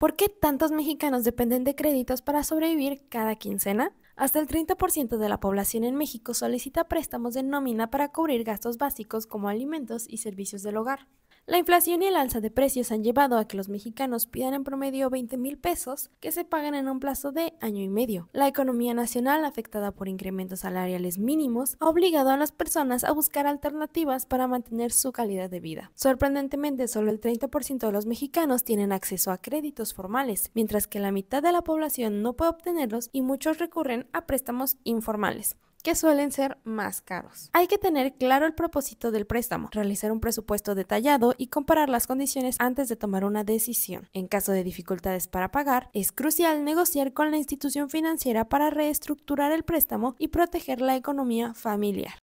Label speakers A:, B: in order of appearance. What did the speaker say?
A: ¿Por qué tantos mexicanos dependen de créditos para sobrevivir cada quincena? Hasta el 30% de la población en México solicita préstamos de nómina para cubrir gastos básicos como alimentos y servicios del hogar. La inflación y el alza de precios han llevado a que los mexicanos pidan en promedio 20 mil pesos que se pagan en un plazo de año y medio. La economía nacional, afectada por incrementos salariales mínimos, ha obligado a las personas a buscar alternativas para mantener su calidad de vida. Sorprendentemente, solo el 30% de los mexicanos tienen acceso a créditos formales, mientras que la mitad de la población no puede obtenerlos y muchos recurren a préstamos informales que suelen ser más caros. Hay que tener claro el propósito del préstamo, realizar un presupuesto detallado y comparar las condiciones antes de tomar una decisión. En caso de dificultades para pagar, es crucial negociar con la institución financiera para reestructurar el préstamo y proteger la economía familiar.